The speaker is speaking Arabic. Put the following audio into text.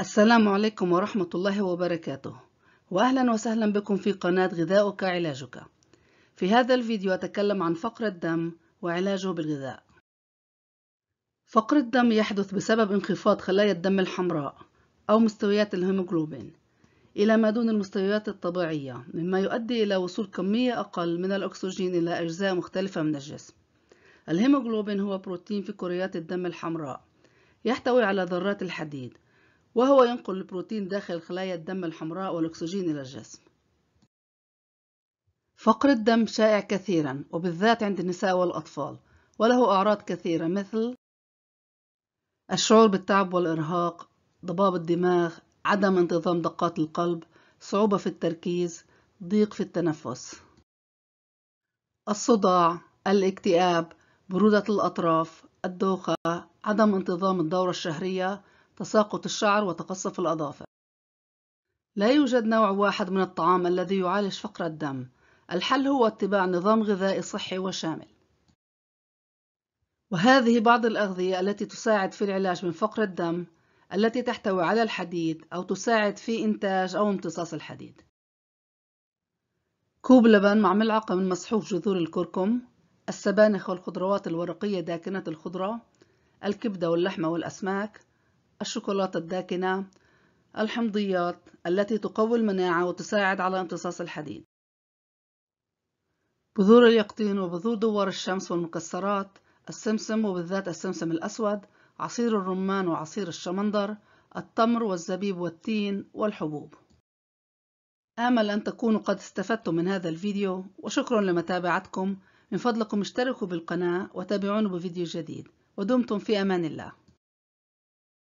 السلام عليكم ورحمة الله وبركاته وأهلا وسهلا بكم في قناة غذاؤك علاجك في هذا الفيديو أتكلم عن فقر الدم وعلاجه بالغذاء فقر الدم يحدث بسبب انخفاض خلايا الدم الحمراء أو مستويات الهيموغلوبين إلى ما دون المستويات الطبيعية مما يؤدي إلى وصول كمية أقل من الأكسجين إلى أجزاء مختلفة من الجسم الهيموغلوبين هو بروتين في كريات الدم الحمراء يحتوي على ذرات الحديد وهو ينقل البروتين داخل خلايا الدم الحمراء والأكسجين إلى الجسم فقر الدم شائع كثيرا وبالذات عند النساء والأطفال وله أعراض كثيرة مثل الشعور بالتعب والإرهاق ضباب الدماغ عدم انتظام دقات القلب صعوبة في التركيز ضيق في التنفس الصداع الاكتئاب برودة الأطراف الدوخة عدم انتظام الدورة الشهرية تساقط الشعر وتقصف الأظافر لا يوجد نوع واحد من الطعام الذي يعالج فقر الدم الحل هو اتباع نظام غذائي صحي وشامل وهذه بعض الأغذية التي تساعد في العلاج من فقر الدم التي تحتوي على الحديد أو تساعد في إنتاج أو امتصاص الحديد كوب لبن مع ملعقة من مسحوق جذور الكركم السبانخ والخضروات الورقية داكنة الخضرة الكبدة واللحمة والأسماك الشوكولاتة الداكنة الحمضيات التي تقوي المناعة وتساعد على امتصاص الحديد بذور اليقطين وبذور دوار الشمس والمكسرات السمسم وبالذات السمسم الأسود عصير الرمان وعصير الشمندر التمر والزبيب والتين والحبوب آمل أن تكونوا قد استفدتم من هذا الفيديو وشكرا لمتابعتكم من فضلكم اشتركوا بالقناة وتابعونا بفيديو جديد ودمتم في أمان الله